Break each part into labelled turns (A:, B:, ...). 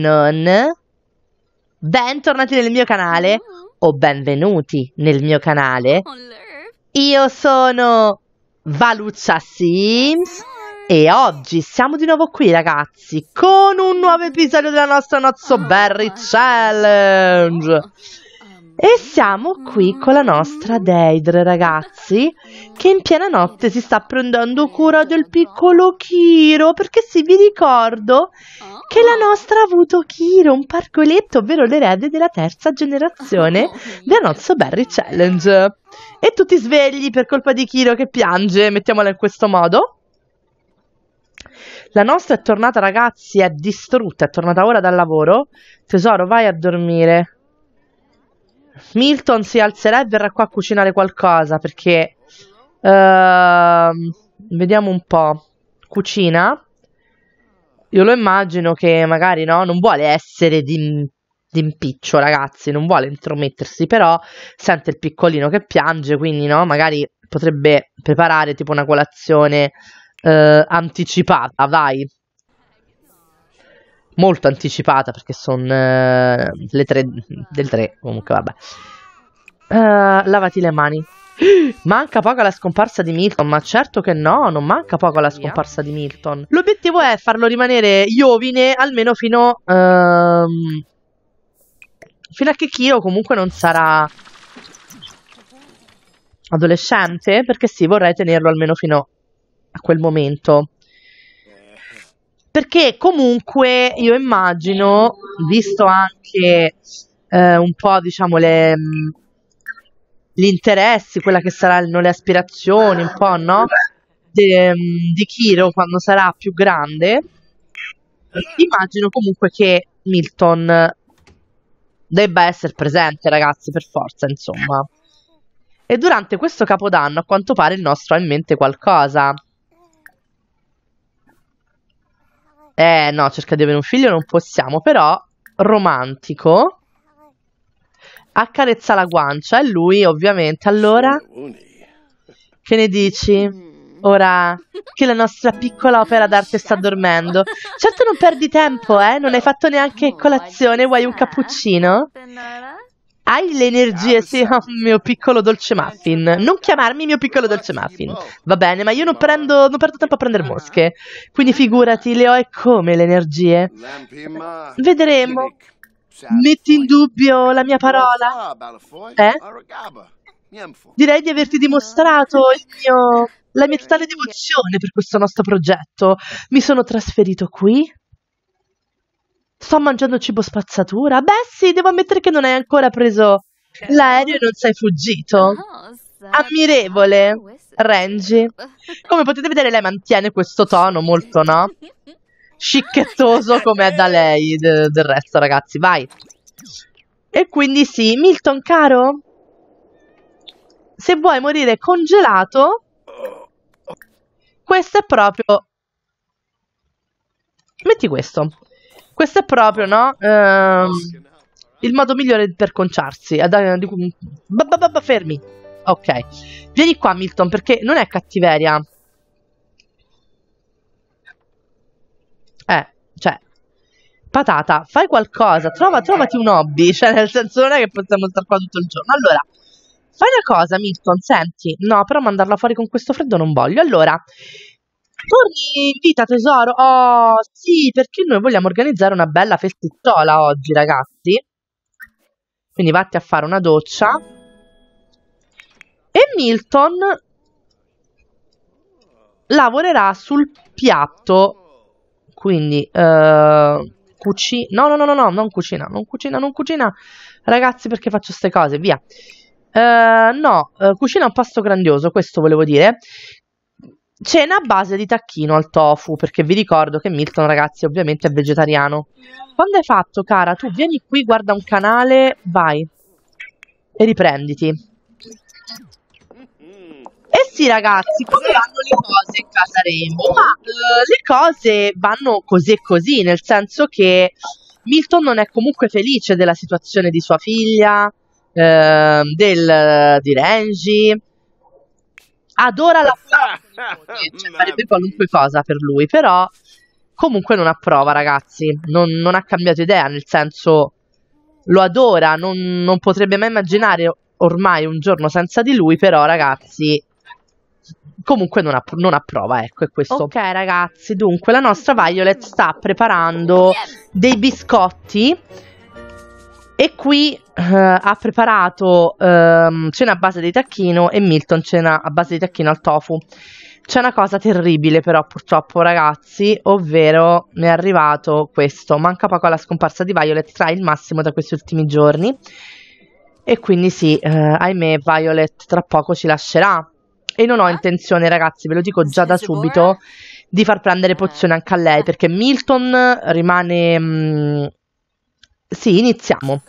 A: non. Bentornati nel mio canale mm. o benvenuti nel mio canale. Io sono Valuccia Sims e oggi siamo di nuovo qui ragazzi con un nuovo episodio della nostra Not So ah, Berry Challenge. E siamo qui con la nostra Deidre, ragazzi, che in piena notte si sta prendendo cura del piccolo Kiro, perché sì, vi ricordo che la nostra ha avuto Kiro, un parcoletto, ovvero l'erede della terza generazione della Nozzo Berry Challenge. E tutti svegli per colpa di Kiro che piange, mettiamola in questo modo. La nostra è tornata, ragazzi, è distrutta, è tornata ora dal lavoro. Tesoro, vai a dormire. Milton si alzerà e verrà qua a cucinare qualcosa perché... Uh, vediamo un po'. Cucina. Io lo immagino che magari no, non vuole essere di impiccio ragazzi, non vuole intromettersi, però sente il piccolino che piange, quindi no, magari potrebbe preparare tipo una colazione eh, anticipata, vai, molto anticipata perché sono uh, eh, le 3 del 3 comunque vabbè uh, lavati le mani Manca poco alla scomparsa di Milton, ma certo che no, non manca poco alla scomparsa di Milton. L'obiettivo è farlo rimanere giovine almeno fino, um, fino a che Kyo comunque non sarà adolescente, perché sì, vorrei tenerlo almeno fino a quel momento perché comunque io immagino, visto anche eh, un po' diciamo le, mm, gli interessi, quella che saranno le aspirazioni, un po' no? De, mm, di Kiro quando sarà più grande, immagino comunque che Milton debba essere presente, ragazzi, per forza, insomma. E durante questo capodanno, a quanto pare, il nostro ha in mente qualcosa. Eh, no, cerca di avere un figlio non possiamo, però romantico. Accarezza la guancia e lui ovviamente allora... Che ne dici? Mm. Ora che la nostra piccola opera d'arte sta dormendo. Certo non perdi tempo, eh? Non hai fatto neanche colazione, vuoi un cappuccino? Hai le energie, ah, sì, oh, mio piccolo dolce muffin. Non chiamarmi mio piccolo dolce muffin. Va bene, ma io non prendo, non perdo tempo a prendere eh. mosche. Quindi figurati, le ho e come le energie. Vedremo. Metti in dubbio la mia parola? Eh? Direi di averti dimostrato mio, la mia totale devozione per questo nostro progetto. Mi sono trasferito qui Sto mangiando cibo spazzatura? Beh, sì, devo ammettere che non hai ancora preso certo. l'aereo e non sei fuggito. Ah, Ammirevole, ah, Renji. Come potete vedere, lei mantiene questo tono molto, no? Scicchettoso come è da lei de- del resto, ragazzi. Vai. E quindi sì, Milton, caro, se vuoi morire congelato, questo è proprio... Metti questo. Questo è proprio, no? Ehm, il modo migliore per conciarsi. babababa, fermi. Ok. Vieni qua, Milton, perché non è cattiveria. Eh, cioè, patata, fai qualcosa, trova, trovati un hobby, cioè nel senso non è che possiamo stare qua tutto il giorno. Allora, fai una cosa, Milton, senti, no, però mandarla fuori con questo freddo non voglio. Allora, Torni in vita tesoro. Oh, sì, perché noi vogliamo organizzare una bella festiciola oggi, ragazzi. Quindi vatti a fare una doccia. E Milton lavorerà sul piatto. Quindi uh, cucina. No, no, no, no, no, non cucina, non cucina, non cucina. Ragazzi, perché faccio queste cose? Via. Uh, no, uh, cucina un pasto grandioso, questo volevo dire. Cena a base di tacchino al tofu, perché vi ricordo che Milton, ragazzi, ovviamente è vegetariano. Quando hai fatto, cara, tu vieni qui, guarda un canale, vai e riprenditi. Eh sì, ragazzi, come vanno le cose in casa Remo? Ma eh, le cose vanno così e così, nel senso che Milton non è comunque felice della situazione di sua figlia, ehm, eh, del, di Renji, adora la cioè, sarebbe qualunque cosa per lui, però comunque non approva, ragazzi. Non, non ha cambiato idea, nel senso lo adora, non, non, potrebbe mai immaginare ormai un giorno senza di lui, però ragazzi comunque non, app- non approva, ecco, è questo. Ok ragazzi, dunque la nostra Violet sta preparando dei biscotti e qui uh, ha preparato uh, cena a base di tacchino e Milton cena a base di tacchino al tofu. C'è una cosa terribile però purtroppo ragazzi, ovvero mi è arrivato questo. Manca poco alla scomparsa di Violet, trae il massimo da questi ultimi giorni. E quindi sì, eh, ahimè Violet tra poco ci lascerà. E non ho ah. intenzione ragazzi, ve lo dico già da subito, di far prendere eh. pozione anche a lei, perché Milton rimane mh, mm, sì, iniziamo.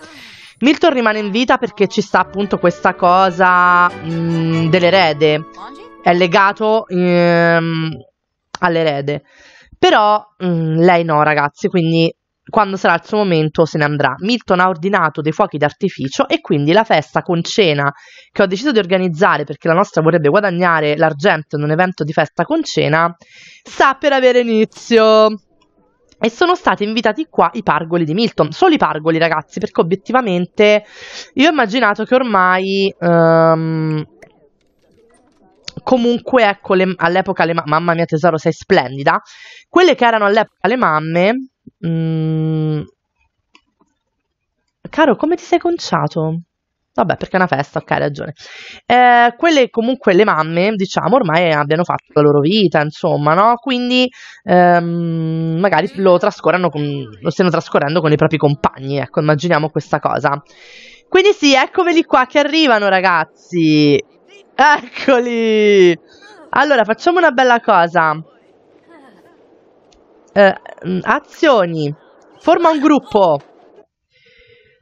A: Milton rimane in vita perché ci sta appunto questa cosa mh, mm, dell'erede. È legato ehm, all'erede. Però mh, mm, lei no, ragazzi, quindi quando sarà il suo momento se ne andrà. Milton ha ordinato dei fuochi d'artificio e quindi la festa con cena che ho deciso di organizzare perché la nostra vorrebbe guadagnare l'argento in un evento di festa con cena sta per avere inizio. E sono stati invitati qua i pargoli di Milton, solo i pargoli ragazzi, perché obiettivamente io ho immaginato che ormai... Um, comunque ecco le, all'epoca le mamme, mamma mia tesoro sei splendida, quelle che erano all'epoca le mamme, mh, mm, caro come ti sei conciato? Vabbè, perché è una festa, ok, hai ragione. Eh, quelle comunque le mamme, diciamo, ormai abbiano fatto la loro vita, insomma, no? Quindi ehm, magari lo, con, lo stanno trascorrendo con i propri compagni, ecco, immaginiamo questa cosa. Quindi sì, eccomeli qua che arrivano, ragazzi. Eccoli! Allora, facciamo una bella cosa. Eh, mm, azioni. Forma un gruppo.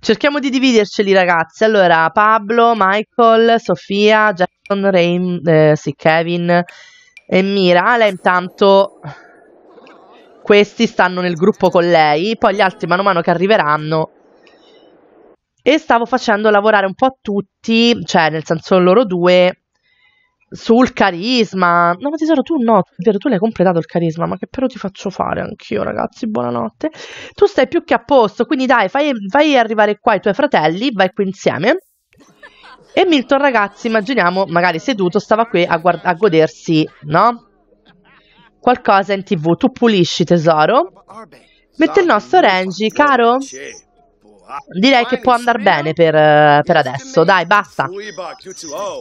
A: Cerchiamo di dividerceli, ragazzi. Allora, Pablo, Michael, Sofia, Jackson, Rain, eh, sì, Kevin e Mira. lei intanto... Questi stanno nel gruppo con lei, poi gli altri mano a mano che arriveranno. E stavo facendo lavorare un po' tutti, cioè nel senso loro due, sul carisma. No, ma tesoro, tu no, vero, tu l'hai completato il carisma, ma che però ti faccio fare anch'io, ragazzi. Buonanotte. Tu stai più che a posto, quindi dai, fai, fai arrivare qua i tuoi fratelli, vai qui insieme. E Milton, ragazzi, immaginiamo, magari seduto, stava qui a, a godersi, no? Qualcosa in tv. Tu pulisci, tesoro. Mette il nostro Renji, caro. Ah, Direi che può andare bene per, eh, per, adesso. Dai, basta.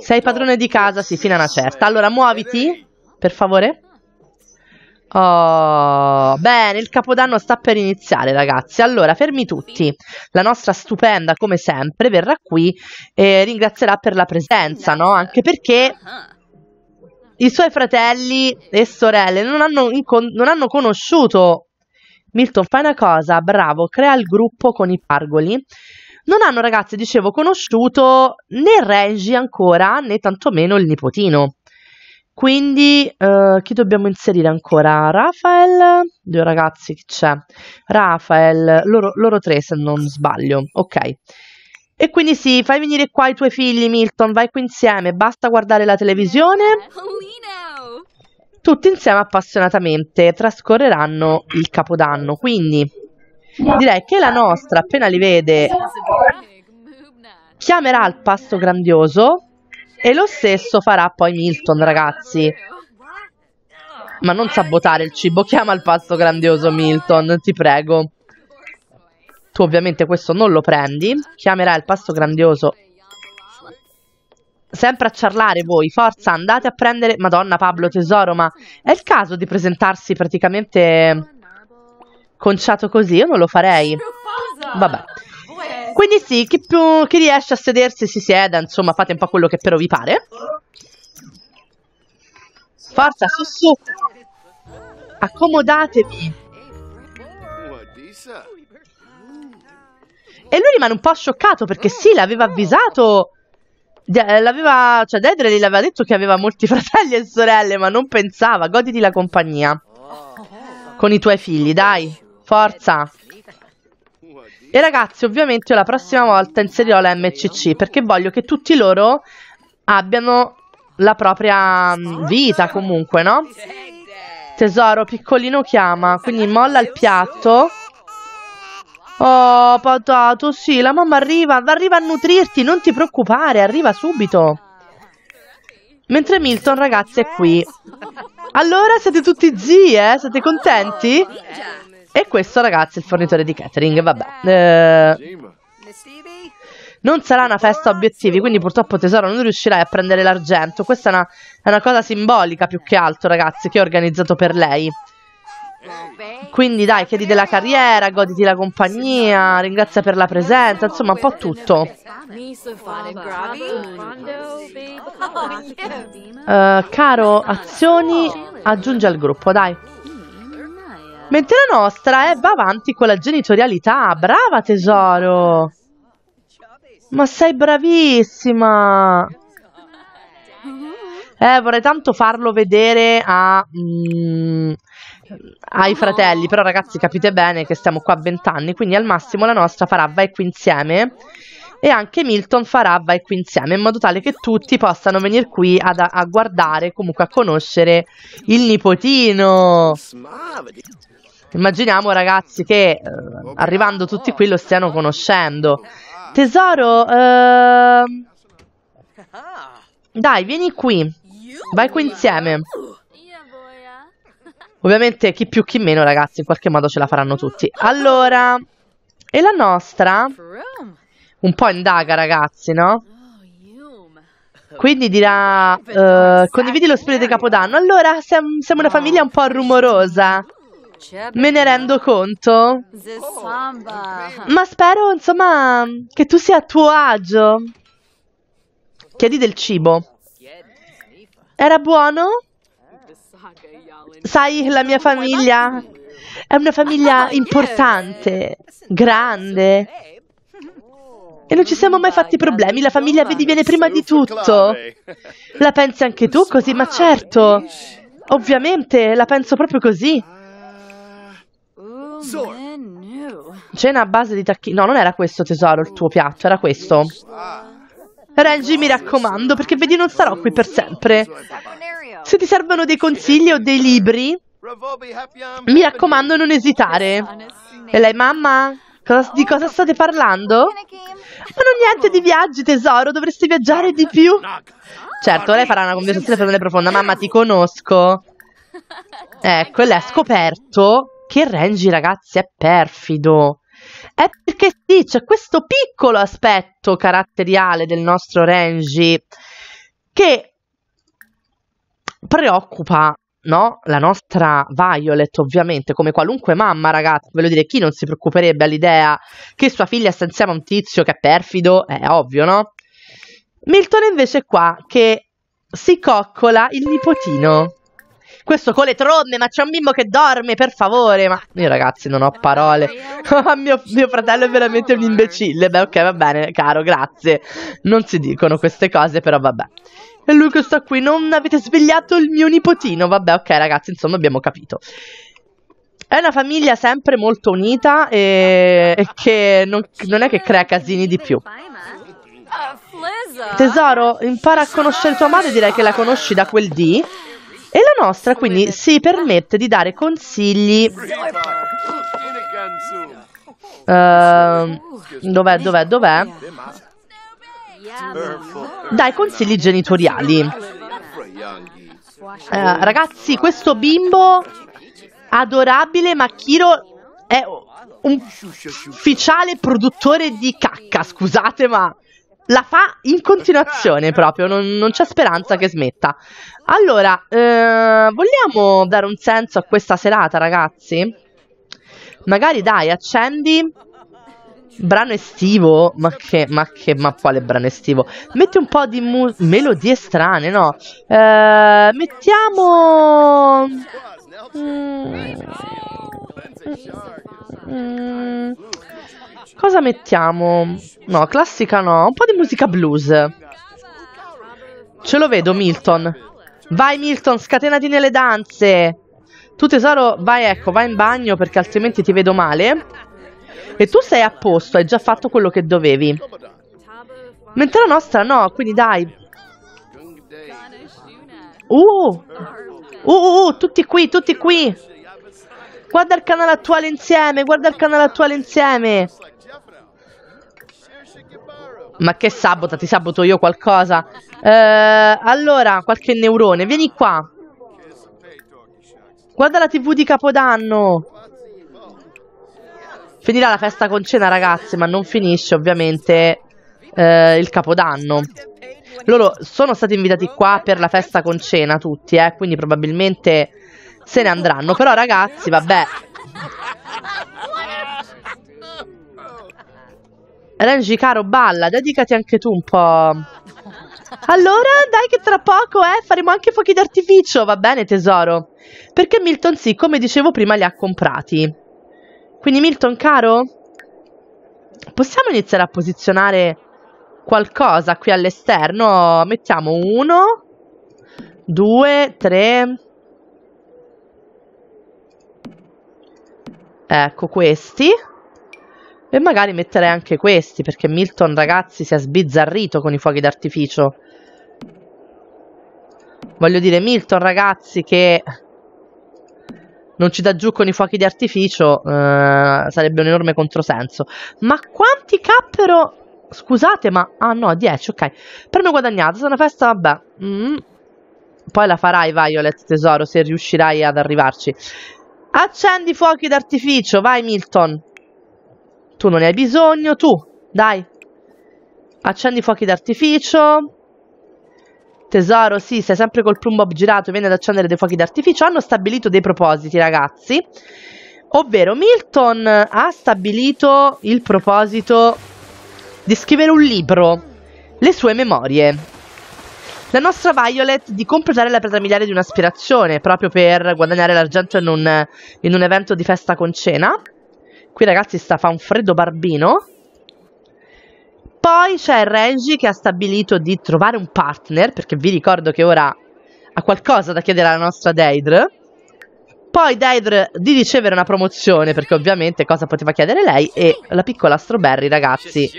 A: Sei padrone di casa, sì, fino a una certa. Allora, muoviti, per favore. Oh, bene, il capodanno sta per iniziare, ragazzi. Allora, fermi tutti. La nostra stupenda, come sempre, verrà qui e ringrazierà per la presenza, no? Anche perché i suoi fratelli e sorelle non hanno, non hanno conosciuto Milton fai una cosa, bravo, crea il gruppo con i pargoli. Non hanno, ragazzi, dicevo, conosciuto né Reggie ancora, né tantomeno il nipotino. Quindi, eh, chi dobbiamo inserire ancora? Rafael? Due ragazzi, chi c'è? Rafael, loro, loro tre se non sbaglio, ok. E quindi sì, fai venire qua i tuoi figli, Milton, vai qui insieme, basta guardare la televisione tutti insieme appassionatamente trascorreranno il capodanno. Quindi direi che la nostra, appena li vede, chiamerà il pasto grandioso e lo stesso farà poi Milton, ragazzi. Ma non sabotare il cibo, chiama il pasto grandioso Milton, ti prego. Tu ovviamente questo non lo prendi, chiamerà il pasto grandioso sempre a ciarlare voi, forza andate a prendere, madonna Pablo tesoro, ma è il caso di presentarsi praticamente conciato così? Io non lo farei. Vabbè. Quindi sì, chi, più, chi riesce a sedersi si sieda, insomma fate un po' quello che però vi pare. Forza, su su! Accomodatevi! E lui rimane un po' scioccato perché sì, l'aveva avvisato eh, l'aveva, cioè Dedre gli aveva detto che aveva molti fratelli e sorelle, ma non pensava. Goditi la compagnia. Con i tuoi figli, dai. Forza. E ragazzi, ovviamente io la prossima volta inserirò la MCC, perché voglio che tutti loro abbiano la propria mm, vita comunque, no? Tesoro, piccolino chiama, quindi molla il piatto. Oh, patato, sì, la mamma arriva, arriva a nutrirti, non ti preoccupare, arriva subito. Mentre Milton, ragazzi, è qui. Allora, siete tutti zii, eh? Siete contenti? E questo, ragazzi, è il fornitore di catering, vabbè. Eh... Non sarà una festa obiettivi, quindi purtroppo tesoro non riuscirai a prendere l'argento. Questa è una, è una cosa simbolica più che altro, ragazzi, che ho organizzato per lei. Quindi dai, chiedi della carriera, goditi la compagnia, ringrazia per la presenza, insomma un po' tutto. Uh, caro, azioni, aggiungi al gruppo, dai. Mentre la nostra è, eh, va avanti con la genitorialità. Brava tesoro! Ma sei bravissima! Eh, vorrei tanto farlo vedere a... Mm, ai fratelli, però ragazzi capite bene che stiamo qua a 20 anni, quindi al massimo la nostra farà vai qui insieme e anche Milton farà vai qui insieme in modo tale che tutti possano venire qui ad, a guardare, comunque a conoscere il nipotino. Immaginiamo ragazzi che eh, arrivando tutti qui lo stiano conoscendo. Tesoro, eh... dai, vieni qui. Vai qui insieme. Ovviamente chi più chi meno, ragazzi, in qualche modo ce la faranno tutti. Allora, e la nostra? Un po' indaga, ragazzi, no? Quindi dirà, uh, condividi lo spirito di Capodanno. Allora, siamo una famiglia un po' rumorosa. Me ne rendo conto. Ma spero, insomma, che tu sia a tuo agio. Chiedi del cibo. Era buono? Eh, Sai, la mia famiglia è una famiglia importante, grande. E non ci siamo mai fatti problemi, la famiglia vedi viene prima di tutto. Eh. La pensi anche tu così, ma certo. Ovviamente, la penso proprio così. Oh, Cena a base di tacchino. No, non era questo tesoro il tuo piatto, era questo. Ah. Renji, mi raccomando, perché vedi non sarò qui per sempre. Se ti servono dei consigli o dei libri, mi raccomando, non esitare. E lei, mamma, cosa, di cosa state parlando? Ma non niente di viaggi, tesoro, dovresti viaggiare di più. Certo, lei farà una conversazione per me profonda. Mamma, ti conosco. Ecco, lei ha scoperto che Renji, ragazzi, è perfido è perché sì, c'è questo piccolo aspetto caratteriale del nostro Renji che preoccupa no? la nostra Violet, ovviamente, come qualunque mamma, ragazzi, voglio dire, chi non si preoccuperebbe all'idea che sua figlia sta insieme a un tizio che è perfido, è ovvio, no? Milton invece è qua che si coccola il nipotino. Questo con le tronne, ma c'è un bimbo che dorme, per favore. Ma io ragazzi non ho eh, parole. Eh, ah, mio, mio, fratello è veramente un imbecille. Beh, ok, va bene, caro, grazie. Non si dicono queste cose, però vabbè. E lui che sta qui, non avete svegliato il mio nipotino. Vabbè, ok, ragazzi, insomma, abbiamo capito. È una famiglia sempre molto unita e, e che non, non è che crea casini di più. Tesoro, impara a conoscere tua madre, direi che la conosci da quel dì. E la nostra quindi si permette di dare consigli... Uh, dov'è, dov'è, dov'è? Dai consigli genitoriali. Uh,
B: ragazzi,
A: questo bimbo adorabile, ma Kiro è un ufficiale produttore di cacca, scusate, ma la fa in continuazione eh, eh, proprio, non, non c'è speranza che smetta. Allora, eh, vogliamo dare un senso a questa serata, ragazzi? Magari dai, accendi brano estivo, ma che, ma che, ma quale brano estivo? Metti un po' di melodie strane, no? Eh, mettiamo... Mm... Mm... mm. Cosa mettiamo? No, classica no. Un po' di musica blues. Ce lo vedo, Milton. Vai, Milton, scatenati nelle danze. Tu, tesoro, vai, ecco, vai in bagno perché altrimenti ti vedo male. E tu sei a posto, hai già fatto quello che dovevi. Mentre la nostra no, quindi dai. Uh! Uh, uh, uh tutti qui, tutti qui. Guarda il canale attuale insieme, guarda il canale attuale insieme. Ma che sabota? Ti saboto io qualcosa? Eh, allora, qualche neurone, vieni qua. Guarda la tv di Capodanno. Finirà la festa con cena, ragazzi, ma non finisce ovviamente eh, il Capodanno. Loro sono stati invitati qua per la festa con cena tutti, eh, quindi probabilmente se ne andranno. Però ragazzi, vabbè. Renji, caro, balla, dedicati anche tu un po'. Allora, dai che tra poco, eh, faremo anche fuochi d'artificio, va bene tesoro? Perché Milton sì, come dicevo prima, li ha comprati. Quindi Milton, caro, possiamo iniziare a posizionare qualcosa qui all'esterno? Mettiamo uno, due, tre... Ecco questi. E magari metterei anche questi, perché Milton, ragazzi, si è sbizzarrito con i fuochi d'artificio. Voglio dire, Milton, ragazzi, che non ci dà giù con i fuochi d'artificio eh, sarebbe un enorme controsenso. Ma quanti cappero... Scusate, ma... Ah no, 10, ok. Premio guadagnato, se una festa, vabbè. Mm. Poi la farai, Violet, tesoro, se riuscirai ad arrivarci. Accendi i fuochi d'artificio, vai Milton. Tu non ne hai bisogno, tu, dai. Accendi i fuochi d'artificio. Tesoro, sì, sei sempre col plumbo aggirato, vieni ad accendere dei fuochi d'artificio. Hanno stabilito dei propositi, ragazzi. Ovvero, Milton ha stabilito il proposito di scrivere un libro, le sue memorie. La nostra Violet di completare la pietra miliare di un'aspirazione, proprio per guadagnare l'argento in in un evento di festa con cena. Qui ragazzi sta, fa un freddo barbino. Poi c'è Reggie che ha stabilito di trovare un partner, perché vi ricordo che ora ha qualcosa da chiedere alla nostra Deidre. Poi Deidre di ricevere una promozione, perché ovviamente cosa poteva chiedere lei? E la piccola Strawberry, ragazzi,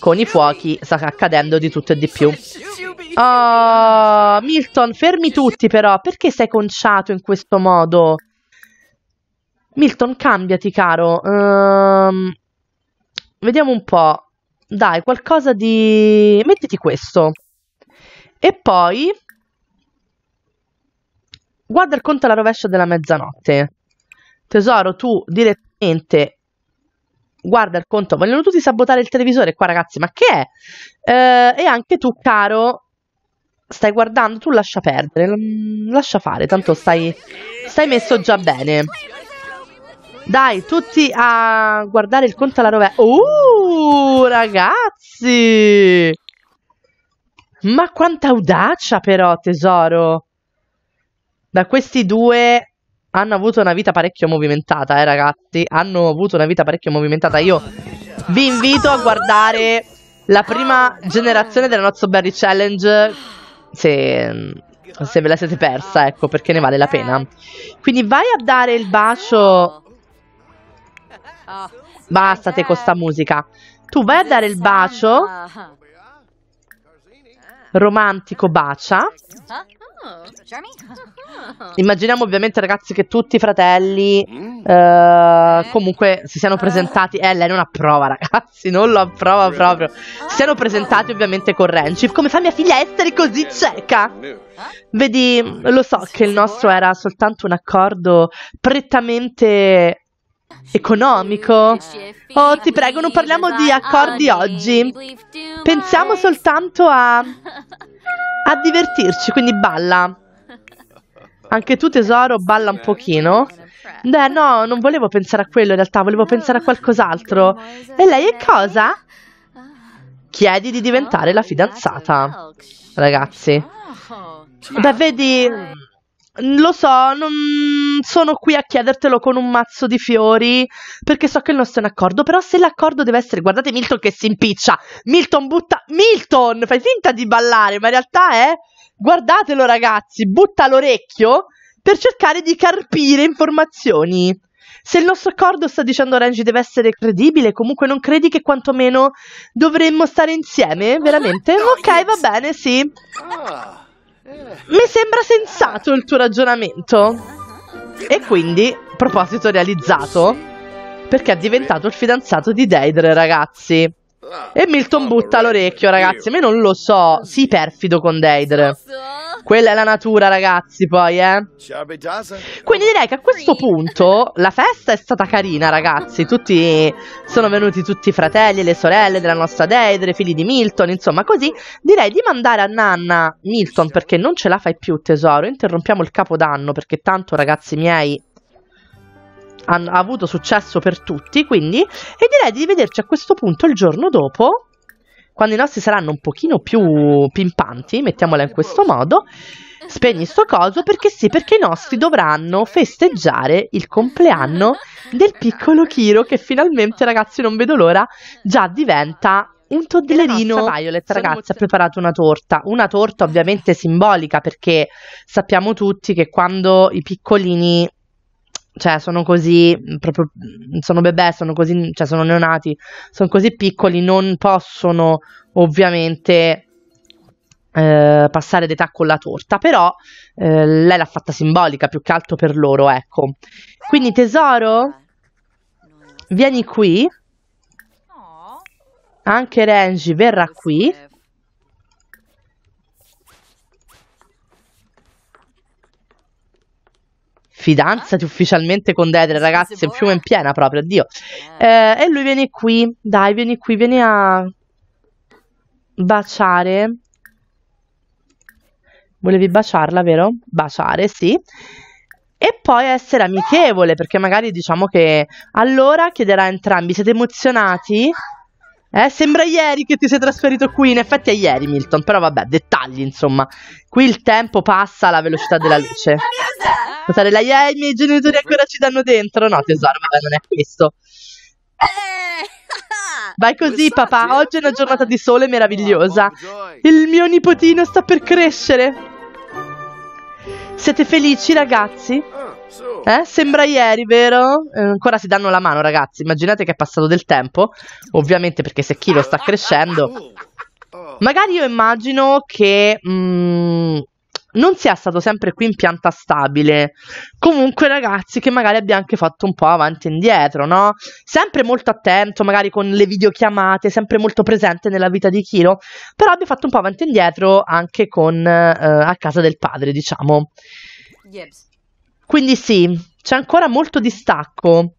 A: con i fuochi sta accadendo di tutto e di più. Oh, Milton, fermi tutti però, perché sei conciato in questo modo? Milton, cambiati, caro. Um, vediamo un po'. Dai, qualcosa di... Mettiti questo. E poi... Guarda il conto alla rovescia della mezzanotte. Tesoro, tu direttamente... Guarda il conto. Vogliono tutti sabotare il televisore qua, ragazzi. Ma che è? Uh, e anche tu, caro... Stai guardando, tu lascia perdere. Mm, lascia fare, tanto stai... Stai messo già bene. Dai, tutti a guardare il conto alla rovescia. Uh, ragazzi! Ma quanta audacia però, tesoro! Da questi due hanno avuto una vita parecchio movimentata, eh, ragazzi. Hanno avuto una vita parecchio movimentata. Io vi invito a guardare la prima generazione della Not So Berry Challenge. Se, se ve la siete persa, ecco, perché ne vale la pena. Quindi vai a dare il bacio Ah, Bastate con sta eh. musica. Tu vai a dare il bacio, romantico bacia. Immaginiamo ovviamente ragazzi che tutti i fratelli mm. eh, eh, comunque si siano eh. presentati, eh lei non approva ragazzi, non lo approva proprio, si siano ah. presentati ovviamente con Renchif, come fa mia figlia a essere così cieca? Vedi, lo so che il nostro era soltanto un accordo prettamente economico. Oh, ti prego, non parliamo di accordi oggi. Pensiamo soltanto a... a divertirci, quindi balla. Anche tu, tesoro, balla un pochino. Beh, no, non volevo pensare a quello in realtà, volevo pensare a qualcos'altro. E lei è cosa? Chiedi di diventare la fidanzata. Ragazzi. Beh, vedi... Lo so, non sono qui a chiedertelo con un mazzo di fiori perché so che il nostro è un accordo, però se l'accordo deve essere, guardate Milton che si impiccia, Milton butta, Milton fai finta di ballare, ma in realtà è, guardatelo ragazzi, butta l'orecchio per cercare di carpire informazioni. Se il nostro accordo sta dicendo Renji deve essere credibile, comunque non credi che quantomeno dovremmo stare insieme? Ah, Veramente? Ok, va bene, sì. Ah, eh. Mi sembra sensato il tuo ragionamento. E quindi, proposito realizzato, perché è diventato il fidanzato di Deidre, ragazzi. Ah, e Milton butta l'orecchio, ragazzi. Ma io non lo so. Sii perfido con Deidre. Quella è la natura, ragazzi, poi, eh. Quindi direi che a questo punto la festa è stata carina, ragazzi. Tutti sono venuti tutti i fratelli e le sorelle della nostra Deidre, figli di Milton, insomma, così. Direi di mandare a Nanna Milton perché non ce la fai più, tesoro. Interrompiamo il capodanno perché tanto, ragazzi miei, ha avuto successo per tutti, quindi e direi di vederci a questo punto il giorno dopo quando i nostri saranno un pochino più pimpanti, mettiamola in questo modo, spegni sto coso perché sì, perché i nostri dovranno festeggiare il compleanno del piccolo Kiro che finalmente, ragazzi, non vedo l'ora, già diventa un toddlerino. Violet, ragazzi, ha preparato una torta. Una torta ovviamente simbolica perché sappiamo tutti che quando i piccolini cioè sono così mm, proprio mm, sono bebè, sono così, mm, cioè sono neonati, sono così piccoli, non possono ovviamente eh, passare d'età con la torta, però eh, lei l'ha fatta simbolica più che altro per loro, ecco. Quindi tesoro, vieni qui. Anche Renji verrà qui fidanzati esatto. ufficialmente con Dedre, ragazzi, in fiume in piena proprio, addio. Eh. eh, e lui viene qui, dai, vieni qui, vieni a baciare. Volevi baciarla, vero? Baciare, sì. E poi essere amichevole, perché magari diciamo che allora chiederà a entrambi, siete emozionati? Eh, sembra ieri che ti sei trasferito qui, in effetti è ieri Milton, però vabbè, dettagli insomma. Qui il tempo passa alla velocità della luce. Mozzarella, yeah, i miei genitori ancora ci danno dentro. No, tesoro, vabbè, non è questo. Eh! Vai così, papà. Oggi è una giornata di sole oh, meravigliosa. Oh, Il mio nipotino sta per crescere. Siete felici, ragazzi? Ah, eh? Sembra ieri, vero? Eh, ancora si danno la mano, ragazzi. Immaginate che è passato del tempo. Ovviamente, perché se Kilo sta crescendo. Oh. Magari io immagino che. Mm, non sia stato sempre qui in pianta stabile. Comunque, ragazzi, che magari abbia anche fatto un po' avanti e indietro, no? Sempre molto attento, magari con le videochiamate, sempre molto presente nella vita di Kiro, però abbia fatto un po' avanti e indietro anche con, eh, a casa del padre, diciamo. Quindi sì, c'è ancora molto distacco.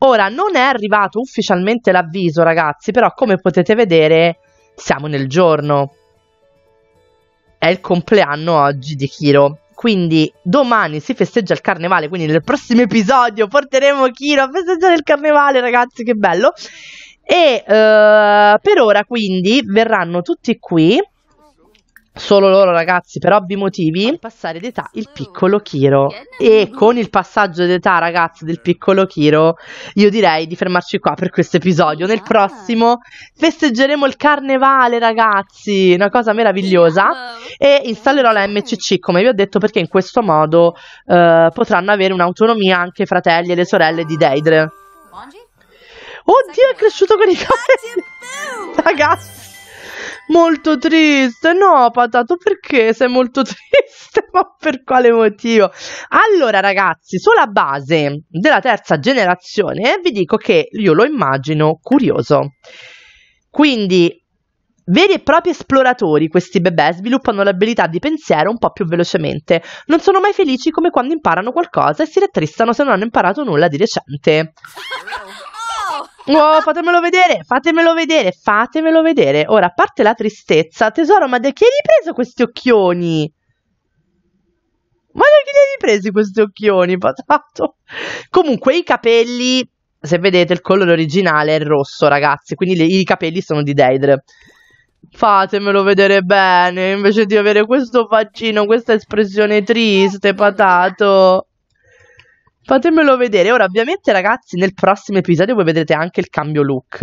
A: Ora, non è arrivato ufficialmente l'avviso, ragazzi, però come potete vedere siamo nel giorno è il compleanno oggi di Kiro. Quindi domani si festeggia il carnevale, quindi nel prossimo episodio porteremo Kiro a festeggiare il carnevale, ragazzi, che bello. E uh, per ora quindi verranno tutti qui solo loro ragazzi per ovvi motivi al passare d'età il piccolo Kiro eh, e con il passaggio d'età ragazzi del piccolo Kiro io direi di fermarci qua per questo episodio nel ah. prossimo festeggeremo il carnevale ragazzi una cosa meravigliosa e installerò la MCC come vi ho detto perché in questo modo eh, potranno avere un'autonomia anche i fratelli e le sorelle di Deidre oddio è cresciuto con i capelli ragazzi molto triste. No, Patato, perché sei molto triste? Ma per quale motivo? Allora, ragazzi, sulla base della terza generazione, vi dico che io lo immagino curioso. Quindi, Veri e propri esploratori, questi bebè sviluppano l'abilità di pensiero un po' più velocemente. Non sono mai felici come quando imparano qualcosa e si rattristano se non hanno imparato nulla di recente. Oh, fatemelo vedere, fatemelo vedere, fatemelo vedere. Ora, a parte la tristezza, tesoro, ma da chi hai ripreso questi occhioni? Ma da chi li hai ripresi questi occhioni, patato? Comunque, i capelli, se vedete, il colore originale è rosso, ragazzi, quindi le, i capelli sono di Deidre. Fatemelo vedere bene, invece di avere questo faccino, questa espressione triste, patato. Fatemelo vedere. Ora, ovviamente, ragazzi, nel prossimo episodio voi vedrete anche il cambio look.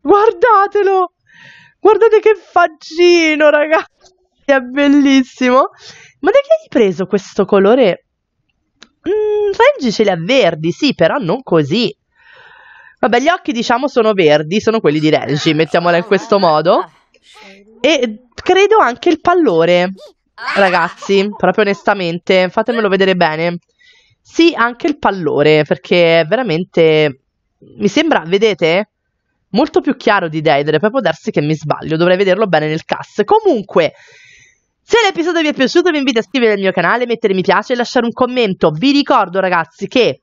A: Guardatelo! Guardate che faggino, ragazzi! È bellissimo! Ma da che hai preso questo colore? Mm, Rengi ce li ha verdi, sì, però non così. Vabbè, gli occhi, diciamo, sono verdi, sono quelli di Renji, mettiamola in questo modo. E credo anche il pallore ragazzi, proprio onestamente, fatemelo vedere bene. Sì, anche il pallore, perché veramente mi sembra, vedete? Molto più chiaro di Deidre, proprio darsi che mi sbaglio, dovrei vederlo bene nel cast. Comunque, se l'episodio vi è piaciuto vi invito a iscrivervi al mio canale, mettere mi piace e lasciare un commento. Vi ricordo ragazzi che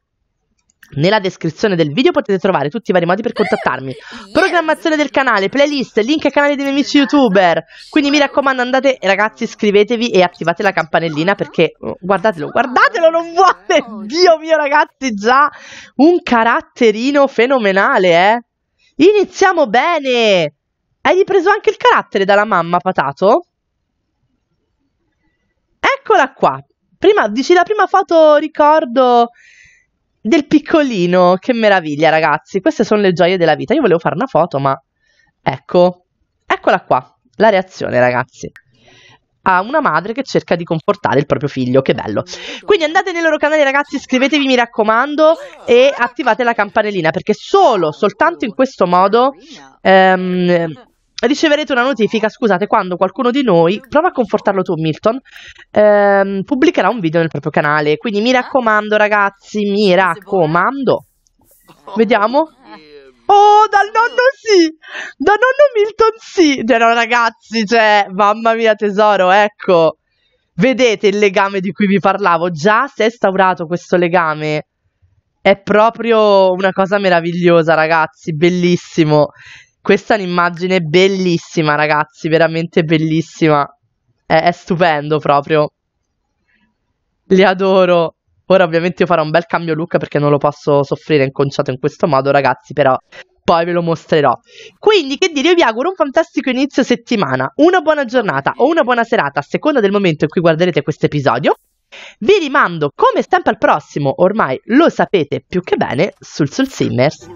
A: nella descrizione del video potete trovare tutti i vari modi per contattarmi. Programmazione del canale, playlist, link ai canali dei miei amici youtuber. Quindi mi raccomando, andate ragazzi, iscrivetevi e attivate la campanellina perché oh, guardatelo, guardatelo, non vuole. Oh, Dio mio ragazzi, già un caratterino fenomenale, eh. Iniziamo bene. Hai ripreso anche il carattere dalla mamma, patato? Eccola qua. Prima, dici la prima foto, ricordo del piccolino, che meraviglia ragazzi, queste sono le gioie della vita. Io volevo fare una foto, ma ecco, eccola qua, la reazione ragazzi a una madre che cerca di confortare il proprio figlio. Che bello! Quindi andate nei loro canali, ragazzi, iscrivetevi, mi raccomando, e attivate la campanellina perché solo, soltanto in questo modo ehm, riceverete una notifica, scusate, quando qualcuno di noi, prova a confortarlo tu Milton, ehm, pubblicherà un video nel proprio canale. Quindi mi eh? raccomando ragazzi, mi raccomando. Oh, Vediamo. Oh, dal nonno sì! Dal nonno Milton sì! Cioè, no, ragazzi, cioè, mamma mia tesoro, ecco. Vedete il legame di cui vi parlavo? Già si è instaurato questo legame. È proprio una cosa meravigliosa, ragazzi, bellissimo. Questa è un'immagine bellissima, ragazzi, veramente bellissima. È, è stupendo proprio. Li adoro. Ora ovviamente io farò un bel cambio look perché non lo posso soffrire inconciato in questo modo, ragazzi, però poi ve lo mostrerò. Quindi, che dire, io vi auguro un fantastico inizio settimana, una buona giornata o una buona serata, a seconda del momento in cui guarderete questo episodio. Vi rimando, come sempre al prossimo, ormai lo sapete più che bene, sul Soul Simmers.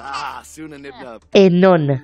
A: Ah, e non